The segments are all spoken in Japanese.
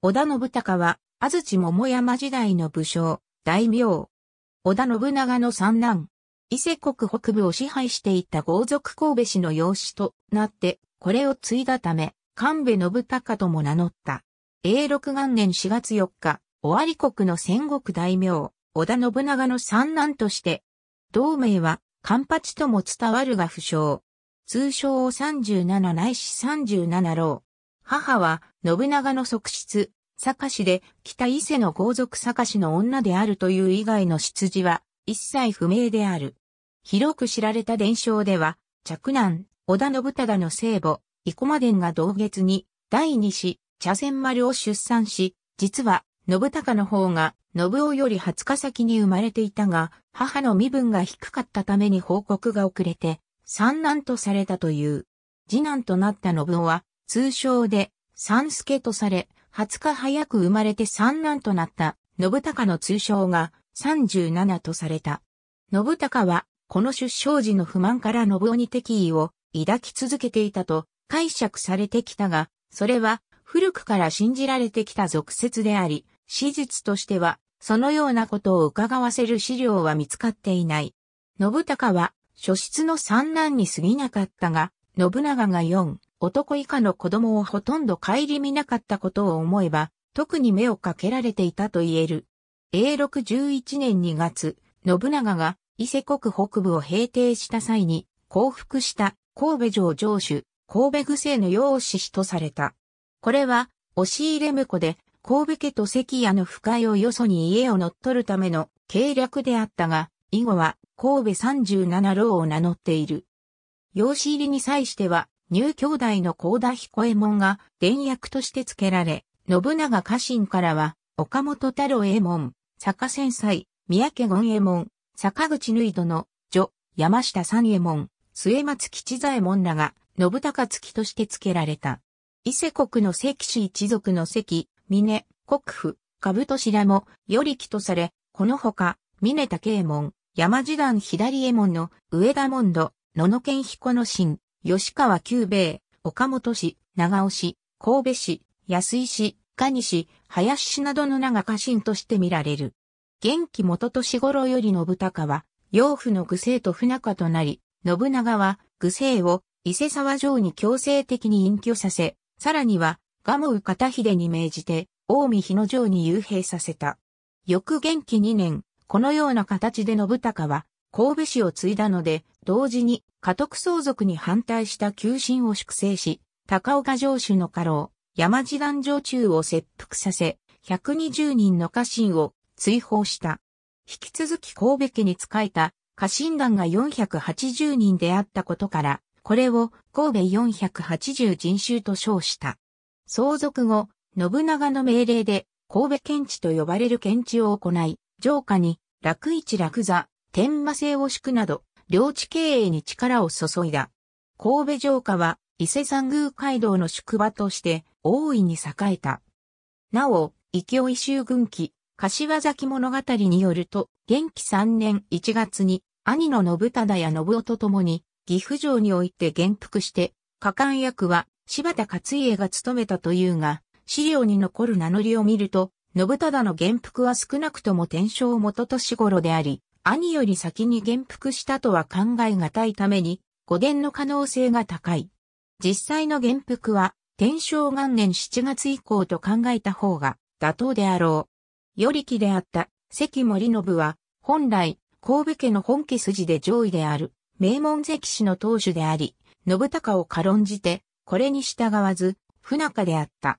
織田信孝は、安土桃山時代の武将、大名。織田信長の三男。伊勢国北部を支配していた豪族神戸氏の養子となって、これを継いだため、神戸信孝とも名乗った。永禄元年4月4日、尾張国の戦国大名、織田信長の三男として、同名は、関八とも伝わるが不詳。通称を37ないし37老。母は、信長の側室、坂氏で、北伊勢の豪族坂氏の女であるという以外の出自は、一切不明である。広く知られた伝承では、嫡男、織田信忠の聖母、生駒伝が同月に、第二子、茶仙丸を出産し、実は、信孝の方が、信夫より20日先に生まれていたが、母の身分が低かったために報告が遅れて、三男とされたという。次男となった信夫は、通称で、三助とされ、20日早く生まれて三男となった信孝の通称が37とされた。信孝は、この出生時の不満から信夫に敵意を抱き続けていたと解釈されてきたが、それは古くから信じられてきた俗説であり、史実としては、そのようなことを伺わせる資料は見つかっていない。信孝は、初出の三男に過ぎなかったが、信長が4、男以下の子供をほとんど帰り見なかったことを思えば、特に目をかけられていたと言える。永禄11年2月、信長が伊勢国北部を平定した際に、降伏した神戸城城主、神戸具勢の養子氏とされた。これは、押入れ婿で、神戸家と関谷の不快をよそに家を乗っ取るための計略であったが、以後は神戸37郎を名乗っている。養子入りに際しては、入兄弟の高田彦右衛門が伝役として付けられ、信長家臣からは、岡本太郎右衛門、坂千歳、三宅権右衛門、坂口縫殿、女、山下三右衛門、末松吉左衛門らが、信高月として付けられた。伊勢国の関氏一族の関、峰、国府、兜白も、より木とされ、このほか、峰武衛門、山次団左右衛門の上田門戸、野野健彦の神、吉川久兵衛、岡本市、長尾市、神戸市、安井市、蟹市、林市などの名が家臣として見られる。元気元年頃より信孝は、養父の愚政と不仲となり、信長は愚政を伊勢沢城に強制的に隠居させ、さらには、蒲生片秀に命じて、近江日野城に幽閉させた。翌元気2年、このような形で信孝は、神戸市を継いだので、同時に家督相続に反対した旧臣を粛清し、高岡城主の家老、山地団城中を切腹させ、120人の家臣を追放した。引き続き神戸家に仕えた家臣団が480人であったことから、これを神戸480人衆と称した。相続後、信長の命令で神戸県知と呼ばれる県知を行い、城下に楽市楽座、天馬星を敷くなど、領地経営に力を注いだ。神戸城下は伊勢山宮街道の宿場として大いに栄えた。なお、勢い州軍記、柏崎物語によると、元気3年1月に兄の信忠や信夫と共に岐阜城において元服して、果敢役は柴田勝家が務めたというが、資料に残る名乗りを見ると、信忠の元服は少なくとも天正元年頃であり、兄より先に元服したとは考えがたいために、御源の可能性が高い。実際の元服は、天正元年7月以降と考えた方が妥当であろう。よりきであった関森信は、本来、神戸家の本家筋で上位である、名門関氏の当主であり、信孝を軽んじて、これに従わず、不仲であった。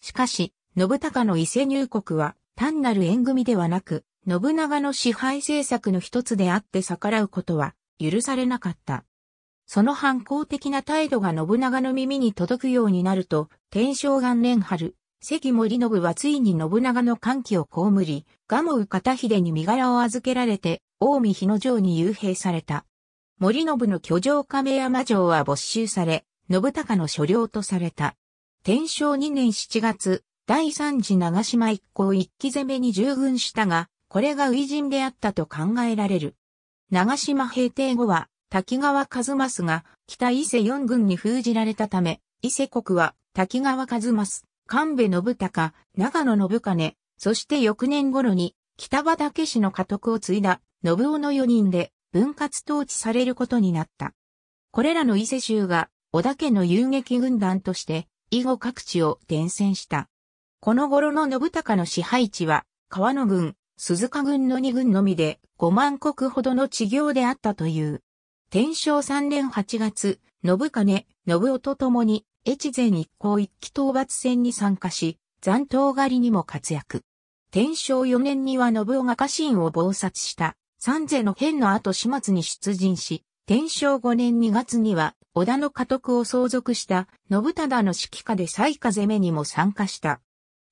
しかし、信孝の伊勢入国は、単なる縁組ではなく、信長の支配政策の一つであって逆らうことは許されなかった。その反抗的な態度が信長の耳に届くようになると、天正元年春、関森信はついに信長の歓喜をこむり、賀茂片秀に身柄を預けられて、近江日野城に幽閉された。森信の居城亀山城は没収され、信高の所領とされた。天正2年7月、第三次長島一行一騎攻めに従軍したが、これが初陣であったと考えられる。長島平定後は、滝川一正が北伊勢四軍に封じられたため、伊勢国は滝川一正、神戸信孝、長野信金、そして翌年頃に北畠氏の家督を継いだ信夫の4人で分割統治されることになった。これらの伊勢州が織田家の遊撃軍団として以後各地を伝染した。この頃の信孝の支配地は川野軍、鈴鹿軍の2軍のみで5万国ほどの地業であったという。天正3年8月、信金、信夫と共に、越前一向一騎討伐戦に参加し、残党狩りにも活躍。天正4年には信夫が家臣を謀殺した三世の変の後始末に出陣し、天正5年2月には織田の家督を相続した信忠の指揮下で最下攻めにも参加した。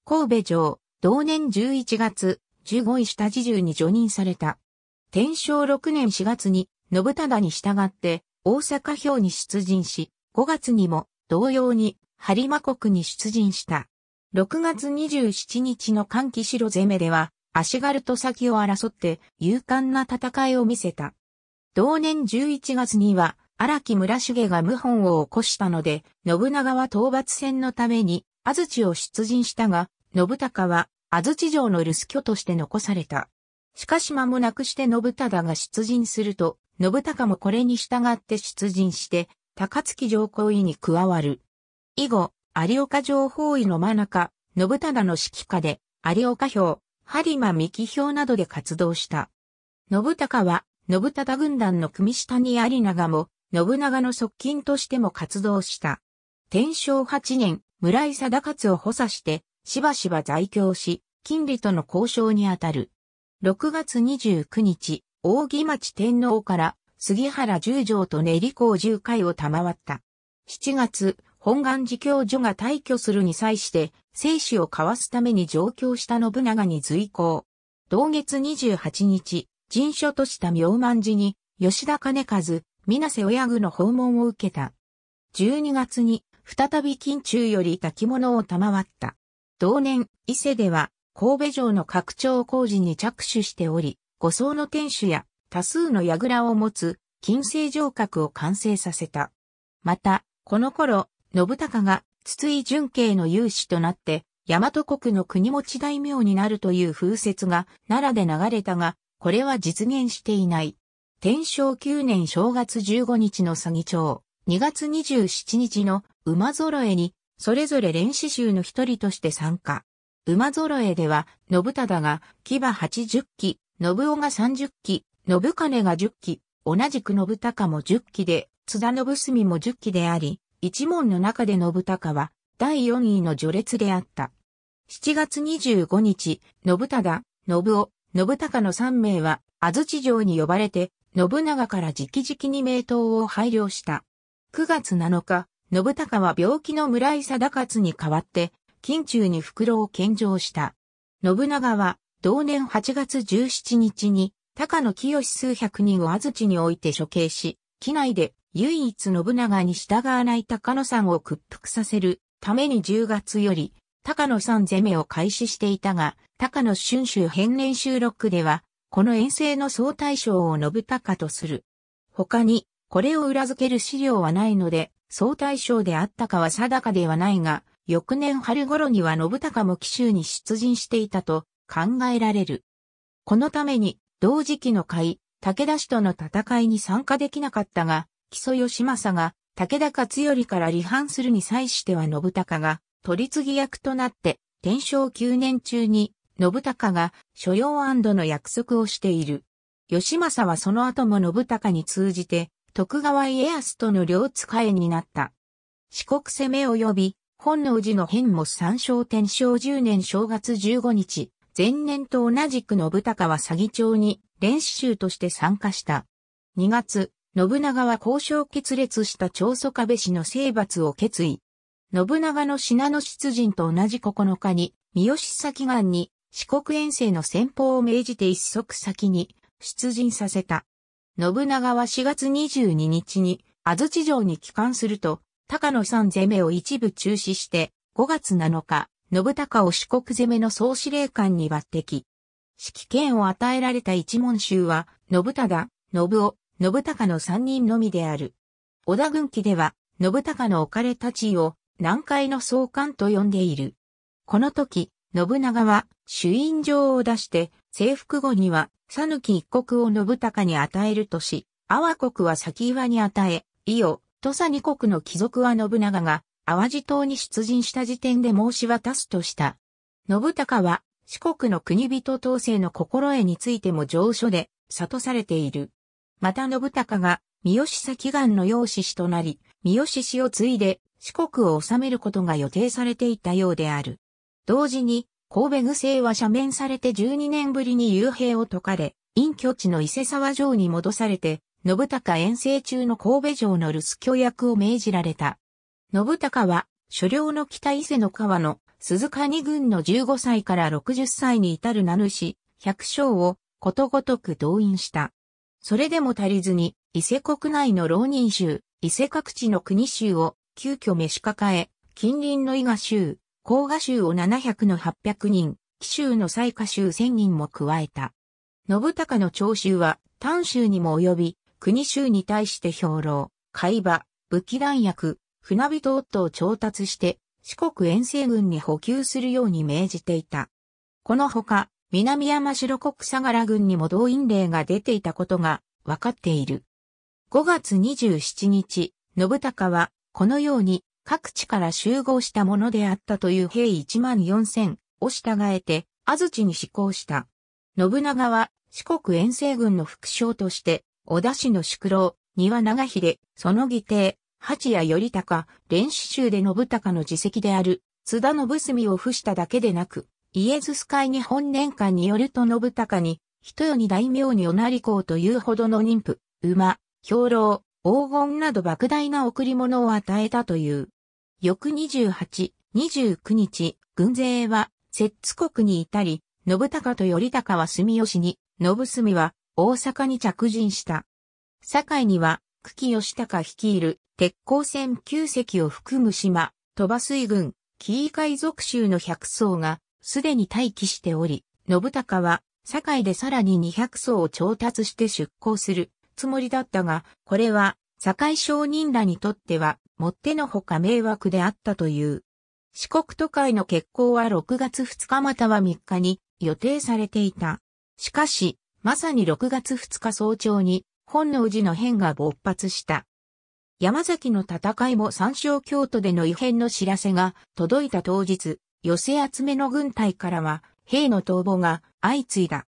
神戸城、同年11月、15位下地中に除任された。天正6年4月に信忠に従って大阪表に出陣し、5月にも同様に播磨国に出陣した。6月27日の歓喜城攻めでは、足軽と先を争って勇敢な戦いを見せた。同年11月には、荒木村重が謀反を起こしたので、信長は討伐戦のために安土を出陣したが、信孝は安土城の留守居として残された。しかし間もなくして信忠が出陣すると、信孝もこれに従って出陣して、高槻上皇位に加わる。以後、有岡城方位の真中、信忠の指揮下で、有岡兵、播磨木兵などで活動した。信孝は、信忠軍団の組下に有長も、信長の側近としても活動した。天正8年、村井貞勝を補佐して、しばしば在京し、金利との交渉にあたる。6月29日、扇町天皇から杉原十条と練り公十回を賜った。7月、本願寺教所が退去するに際して、生死を交わすために上京した信長に随行。同月28日、人所とした明満寺に、吉田兼和、水瀬親具の訪問を受けた。12月に、再び金中より炊き物を賜った。同年、伊勢では、神戸城の拡張工事に着手しており、五層の天守や多数の櫓を持つ金星城郭を完成させた。また、この頃、信孝が筒井純慶の勇士となって、大和国の国持ち大名になるという風説が奈良で流れたが、これは実現していない。天正9年正月15日の詐欺町、2月27日の馬揃えに、それぞれ連習集の一人として参加。馬揃えでは、信忠が騎馬80騎、信夫が30騎、信金が10騎、同じく信孝も10騎で、津田信澄も10騎であり、一門の中で信孝は第4位の序列であった。7月25日、信忠、信夫、信孝の3名は、安土城に呼ばれて、信長から直々に名刀を拝領した。9月7日、信孝は病気の村井貞勝に代わって、近中に袋を献上した。信長は、同年8月17日に、高野清数百人を安土において処刑し、機内で唯一信長に従わない高野さんを屈服させるために10月より高野さん攻めを開始していたが、高野春秋編年収録では、この遠征の総大将を信高とする。他に、これを裏付ける資料はないので、総大将であったかは定かではないが、翌年春頃には信孝も紀州に出陣していたと考えられる。このために同時期の会、武田氏との戦いに参加できなかったが、木曽義政が武田勝頼から離反するに際しては信孝が取り次ぎ役となって、天正9年中に信孝が所要安堵の約束をしている。義政はその後も信孝に通じて、徳川家康との両使いになった。四国攻め及び本能寺の変も参照天正10年正月15日、前年と同じく信孝は詐欺町に練習として参加した。2月、信長は交渉決裂した長宗我部氏の征伐を決意。信長の品の出陣と同じ9日に、三好先岸に四国遠征の先方を命じて一足先に出陣させた。信長は4月22日に安土城に帰還すると、高野山攻めを一部中止して、5月7日、信孝を四国攻めの総司令官に抜擢。指揮権を与えられた一門衆は、信忠、信夫、信孝の三人のみである。織田軍記では、信孝の置かれた地位を、南海の総監と呼んでいる。この時、信長は、主因状を出して、征服後には、讃岐一国を信孝に与えるとし、阿波国は先岩に与え、伊予、土佐二国の貴族は信長が淡路島に出陣した時点で申し渡すとした。信孝は四国の国人統制の心得についても上書で悟されている。また信孝が三好先岸の養子氏となり、三好氏を継いで四国を治めることが予定されていたようである。同時に神戸愚政は赦免されて12年ぶりに幽閉を解かれ、隠居地の伊勢沢城に戻されて、信孝遠征中の神戸城の留守居役を命じられた。信孝は、所領の北伊勢の川の鈴鹿二軍の15歳から60歳に至る名主、百姓をことごとく動員した。それでも足りずに、伊勢国内の浪人衆、伊勢各地の国衆を急遽召し抱え、近隣の伊賀衆、甲賀衆を700の800人、紀州の西下衆1000人も加えた。信孝の徴収は、丹州にも及び、国州に対して兵糧、海馬、武器弾薬、船人夫を調達して四国遠征軍に補給するように命じていた。このほか、南山城国相良軍にも動員令が出ていたことが分かっている。5月27日、信孝はこのように各地から集合したものであったという兵1万4千を従えて安土に施行した。信長は四国遠征軍の副将として小田氏の宿老、庭長秀、その義弟、八谷頼高、連詩集で信孝の自責である、津田信澄を伏しただけでなく、イエズス会に本年間によると信孝に、人よに大名におなり公というほどの妊婦、馬、兵糧、黄金など莫大な贈り物を与えたという。翌28、29日、軍勢は、摂津国に至り、信孝と頼高は住吉に、信澄は、大阪に着陣した。堺には、久喜義高率いる鉄鋼船9隻を含む島、鳥羽水軍、紀伊海賊州の100層がすでに待機しており、信孝は堺でさらに200層を調達して出港するつもりだったが、これは堺商人らにとってはもってのほか迷惑であったという。四国都会の決行は6月2日または3日に予定されていた。しかし、まさに6月2日早朝に、本能寺の変が勃発した。山崎の戦いも三省京都での異変の知らせが届いた当日、寄せ集めの軍隊からは、兵の逃亡が相次いだ。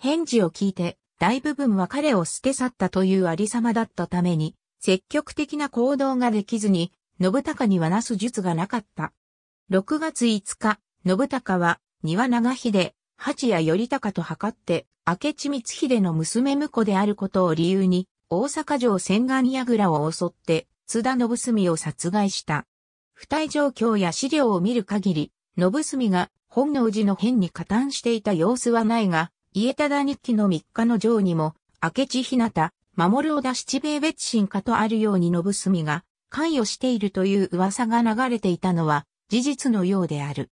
返事を聞いて、大部分は彼を捨て去ったというありさまだったために、積極的な行動ができずに、信孝にはなす術がなかった。6月5日、信孝は、庭長秀、八谷頼高と測って、明智光秀の娘婿であることを理由に、大阪城千矢倉を襲って、津田信澄を殺害した。不体状況や資料を見る限り、信澄が本能寺の変に加担していた様子はないが、家忠日記の三日の城にも、明智日向、守を田七兵米別進化とあるように信澄が関与しているという噂が流れていたのは事実のようである。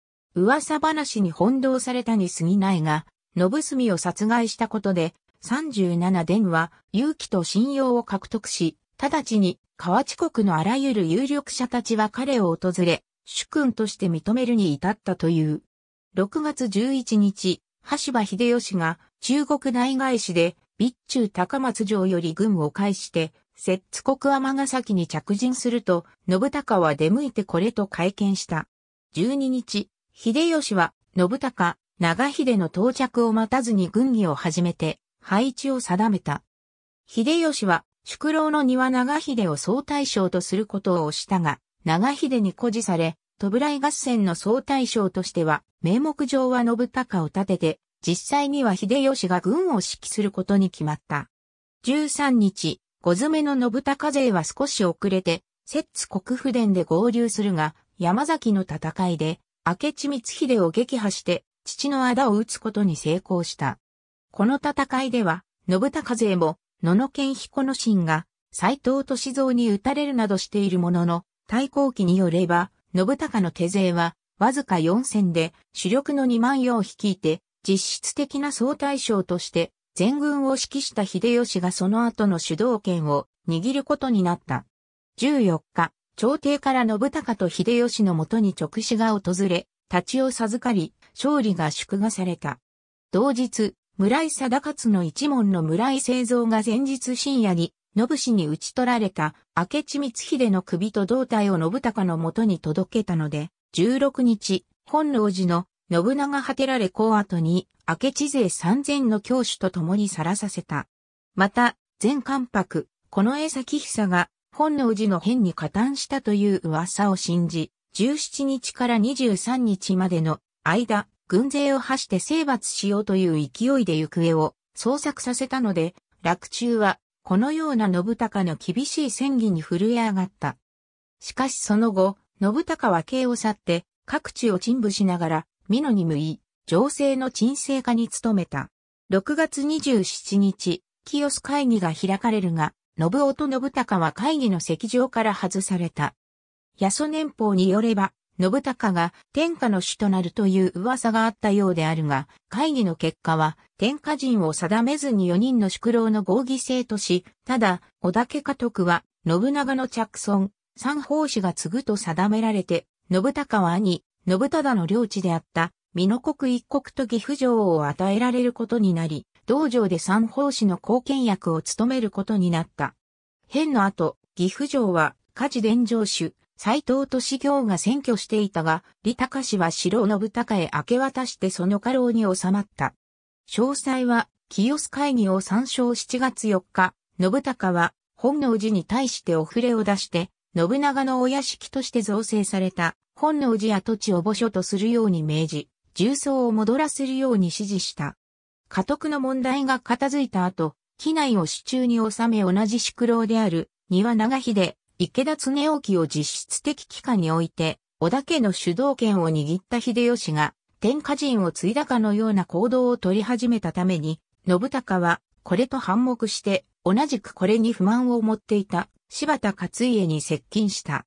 噂話に翻弄されたに過ぎないが、信澄を殺害したことで、37伝は勇気と信用を獲得し、直ちに河内国のあらゆる有力者たちは彼を訪れ、主君として認めるに至ったという。6月11日、橋場秀吉が中国内外市で、備中高松城より軍を介して、摂津国尼崎に着陣すると、信高は出向いてこれと会見した。12日、秀吉は、信孝、長秀の到着を待たずに軍議を始めて、配置を定めた。秀吉は、宿老の庭長秀を総大将とすることをしたが、長秀に誇示され、戸部合戦の総大将としては、名目上は信孝を立てて、実際には秀吉が軍を指揮することに決まった。13日、五詰めの信孝勢は少し遅れて、摂津国府殿で合流するが、山崎の戦いで、明智光秀を撃破して、父の仇を討つことに成功した。この戦いでは、信孝勢も、野々健彦の神が、斎藤敏三に撃たれるなどしているものの、対抗期によれば、信孝の手勢は、わずか4戦で、主力の2万4を率いて、実質的な総大将として、全軍を指揮した秀吉がその後の主導権を握ることになった。14日、朝廷から信孝と秀吉のもとに直使が訪れ、立ちを授かり、勝利が祝賀された。同日、村井貞勝の一門の村井製造が前日深夜に、信氏に打ち取られた明智光秀の首と胴体を信孝のもとに届けたので、16日、本能寺の信長果てられ公後に明智勢3000の教主と共にさらさせた。また、前関白、この江崎久が本能寺の変に加担したという噂を信じ、17日から23日までの間、軍勢を発して征伐しようという勢いで行方を捜索させたので、楽中はこのような信孝の厳しい戦議に震え上がった。しかしその後、信孝は京を去って各地を沈腐しながら、美濃に向い、情勢の沈静化に努めた。6月27日、清須会議が開かれるが、信夫と信孝は会議の席上から外された。八曽年報によれば、信孝が天下の主となるという噂があったようであるが、会議の結果は天下人を定めずに4人の宿老の合議制とし、ただ、織田家家督は信長の着孫、三法師が継ぐと定められて、信孝は兄、信忠の領地であった、美濃国一国と岐阜城を与えられることになり、道場で三法師の貢献役を務めることになった。変の後、岐阜城は、家事伝承主、斎藤修行が占拠していたが、李隆氏は城信孝へ明け渡してその過労に収まった。詳細は、清須会議を参照7月4日、信孝は、本能寺に対してお触れを出して、信長のお屋敷として造成された、本能寺跡地を墓所とするように命じ、重曹を戻らせるように指示した。家督の問題が片付いた後、機内を市中に収め同じ宿老である、庭長秀、池田恒興を実質的機関において、織田家の主導権を握った秀吉が、天下人を継いだかのような行動を取り始めたために、信孝は、これと反目して、同じくこれに不満を持っていた、柴田勝家に接近した。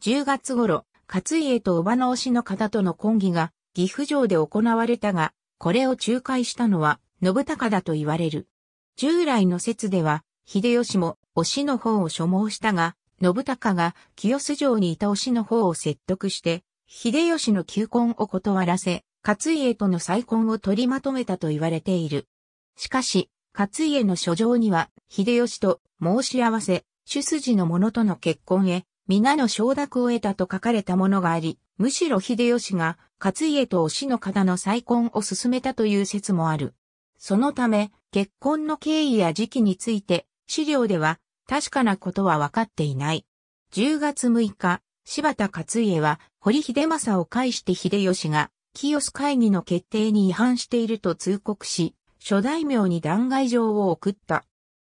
10月頃、勝家と叔母の推しの方との婚議が、岐阜城で行われたが、これを仲介したのは、信孝だと言われる。従来の説では、秀吉も推しの方を所望したが、信孝が清須城にいた推しの方を説得して、秀吉の求婚を断らせ、勝家との再婚を取りまとめたと言われている。しかし、勝家の書状には、秀吉と申し合わせ、主筋の者との結婚へ、皆の承諾を得たと書かれたものがあり、むしろ秀吉が勝家と推しの方の再婚を進めたという説もある。そのため、結婚の経緯や時期について、資料では確かなことは分かっていない。10月6日、柴田勝家は、堀秀政を介して秀吉が、清須会議の決定に違反していると通告し、諸大名に弾劾状を送った。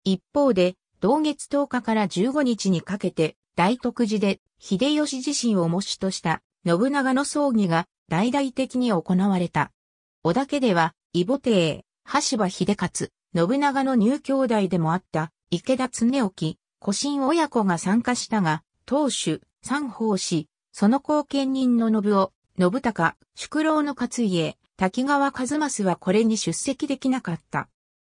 一方で、同月10日から15日にかけて、大徳寺で、秀吉自身を模試とした、信長の葬儀が、大々的に行われた。織田家では、異母帝、橋場秀勝、信長の入兄弟でもあった池田恒興、古神親子が参加したが、当主、三宝氏、その後見人の信夫、信孝、宿老の勝家、滝川和正はこれに出席できなかった。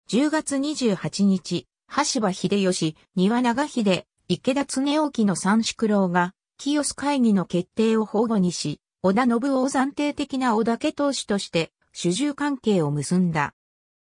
10月28日、橋場秀吉、庭長秀、池田恒興の三宿老が、清須会議の決定を保護にし、織田信夫を暫定的な織田家当主として、主従関係を結んだ。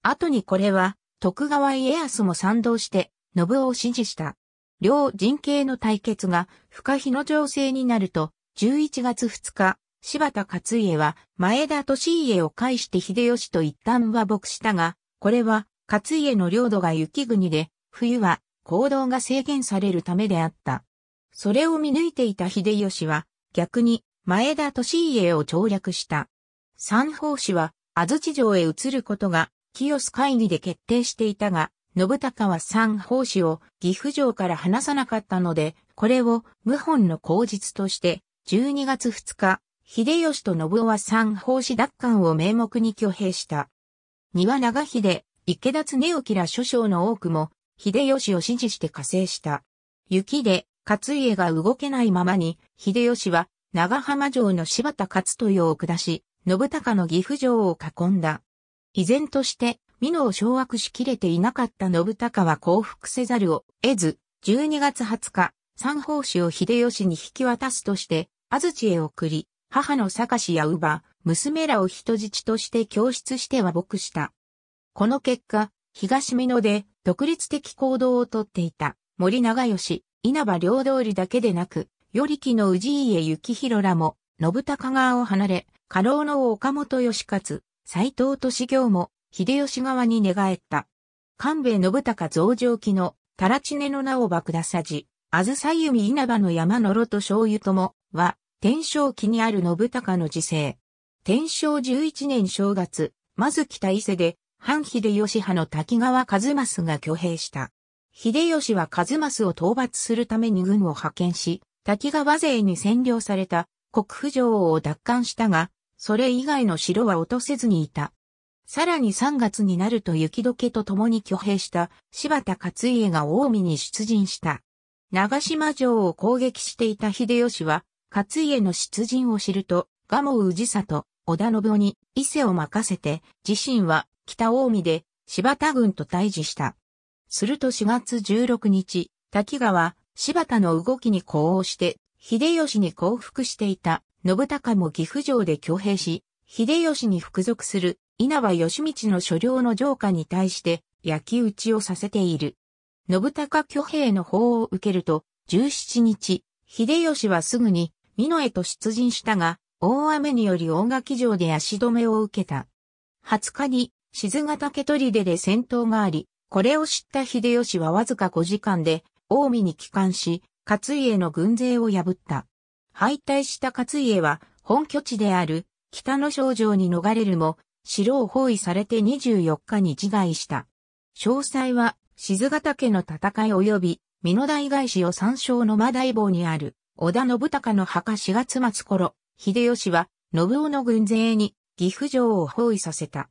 後にこれは、徳川家康も賛同して、信夫を支持した。両陣形の対決が、不可避の情勢になると、11月2日、柴田勝家は、前田利家を介して秀吉と一旦和睦したが、これは、勝家の領土が雪国で、冬は行動が制限されるためであった。それを見抜いていた秀吉は、逆に前田利家を調略した。三法師は安土城へ移ることが清洲会議で決定していたが、信孝は三法師を岐阜城から離さなかったので、これを謀反の口実として、12月2日、秀吉と信夫は三法師奪還を名目に挙兵した。庭長秀、池田恒興ら諸将の多くも、秀吉を支持して加勢した。雪で、勝家が動けないままに、秀吉は長浜城の柴田勝豊を下し、信孝の岐阜城を囲んだ。依然として、美濃を掌握しきれていなかった信孝は降伏せざるを得ず、12月20日、三宝氏を秀吉に引き渡すとして、安土へ送り、母の坂氏や乳母、娘らを人質として供出して和睦した。この結果、東美濃で独立的行動をとっていた森長吉、稲葉両通りだけでなく、頼木の氏家幸広らも、信孝側を離れ、家老の岡本義勝、斎藤市業も、秀吉側に寝返った。官兵衛信孝増上記の、たらちねの名を爆出さじ、あずさゆみ稲葉の山のろと醤油とも、は、天正期にある信孝の時世。天正11年正月、まず北伊勢で、反秀吉派の滝川和正が挙兵した。秀吉は和正を討伐するために軍を派遣し、滝川勢に占領された国府城を奪還したが、それ以外の城は落とせずにいた。さらに3月になると雪解けと共に挙兵した柴田勝家が近江に出陣した。長島城を攻撃していた秀吉は、勝家の出陣を知ると、蒲生氏里、織田信夫に伊勢を任せて、自身は北近江で柴田軍と対峙した。すると4月16日、滝川、柴田の動きに呼応して、秀吉に降伏していた信孝も岐阜城で挙兵し、秀吉に服属する稲葉義道の所領の城下に対して焼き討ちをさせている。信孝挙兵の法を受けると、17日、秀吉はすぐに美濃へと出陣したが、大雨により大垣城で足止めを受けた。20日に静ヶ岳砦で戦闘があり、これを知った秀吉はわずか5時間で、近江に帰還し、勝家の軍勢を破った。敗退した勝家は本拠地である北の省城に逃れるも、城を包囲されて24日に自害した。詳細は静ヶ岳の戦い及び、美濃大返しを参照の間大坊にある、織田信孝の墓4月末頃、秀吉は、信夫の軍勢に、岐阜城を包囲させた。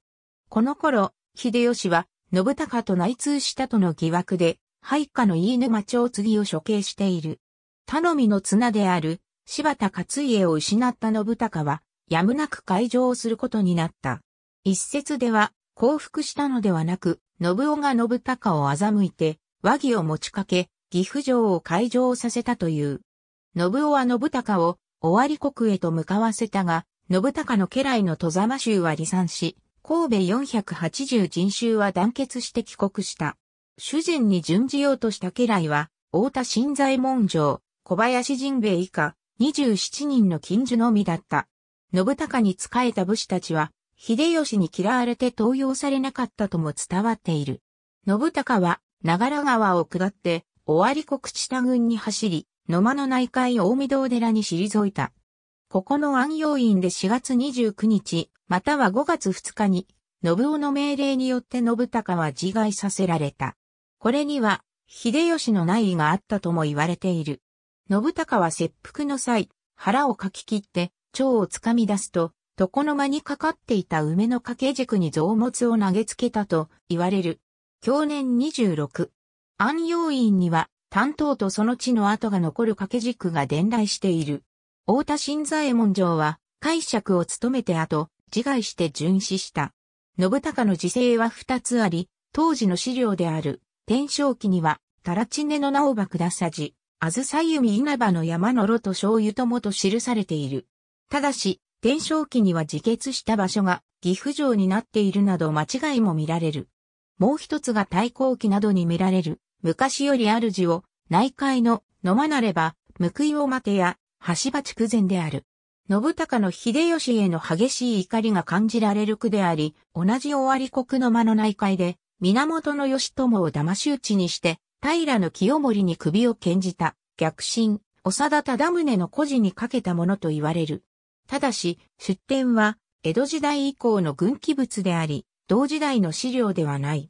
この頃、秀吉は、信孝と内通したとの疑惑で、廃下の飯沼町次を処刑している。頼みの綱である、柴田勝家を失った信孝は、やむなく会場をすることになった。一説では、降伏したのではなく、信夫が信孝を欺いて、和議を持ちかけ、岐阜城を場をさせたという。信夫は信孝を、尾張国へと向かわせたが、信孝の家来の戸様衆は離散し、神戸480人衆は団結して帰国した。主人に準じようとした家来は、太田新左衛門城、小林神兵衛以下、27人の近所のみだった。信孝に仕えた武士たちは、秀吉に嫌われて登用されなかったとも伝わっている。信孝は、長良川を下って、尾張国地田軍に走り、野間の内海大御堂寺に退いた。ここの安養院で4月29日、または5月2日に、信夫の命令によって信孝は自害させられた。これには、秀吉の内意があったとも言われている。信孝は切腹の際、腹をかき切って、蝶をつかみ出すと、床の間にかかっていた梅の掛け軸に臓物を投げつけたと言われる。去年26。安陽院には、担当とその地の跡が残る掛け軸が伝来している。大田新左衛門城は、解釈を務めて後、自害して巡視した。信孝の辞世は二つあり、当時の資料である、天正期には、タラチネの名を爆出さじ、あずさゆみ稲葉の山の炉と醤油友と記されている。ただし、天正期には自決した場所が岐阜城になっているなど間違いも見られる。もう一つが太閤期などに見られる、昔より主を内海の飲まなれば、報いを待てや、橋場筑前である。信孝の秀吉への激しい怒りが感じられる句であり、同じ終わり国の間の内海で、源義友を騙し討ちにして、平清盛に首を献じた、逆進、長田忠宗の故事にかけたものと言われる。ただし、出典は、江戸時代以降の軍記物であり、同時代の資料ではない。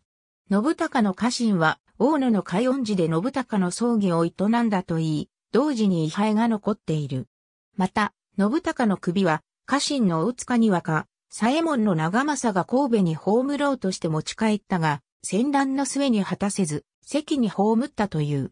信孝の家臣は、大野の海音寺で信孝の葬儀を営んだといい、同時に位牌が残っている。また、信孝の首は、家臣の大塚にわか、左衛門の長政が神戸に葬ろうとして持ち帰ったが、戦乱の末に果たせず、席に葬ったという。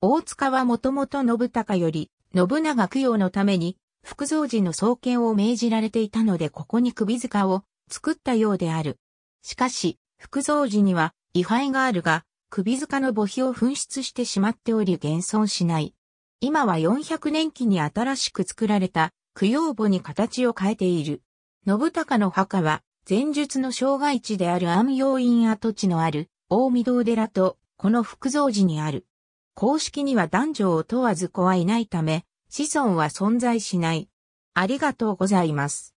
大塚はもともと信孝より、信長供養のために、福蔵寺の創建を命じられていたのでここに首塚を作ったようである。しかし、福蔵寺には位牌があるが、首塚の墓碑を紛失してしまっており現存しない。今は400年期に新しく作られた供養墓に形を変えている。信孝の墓は、前述の障害地である安養院跡地のある、大御堂寺とこの福造寺にある。公式には男女を問わず子はいないため、子孫は存在しない。ありがとうございます。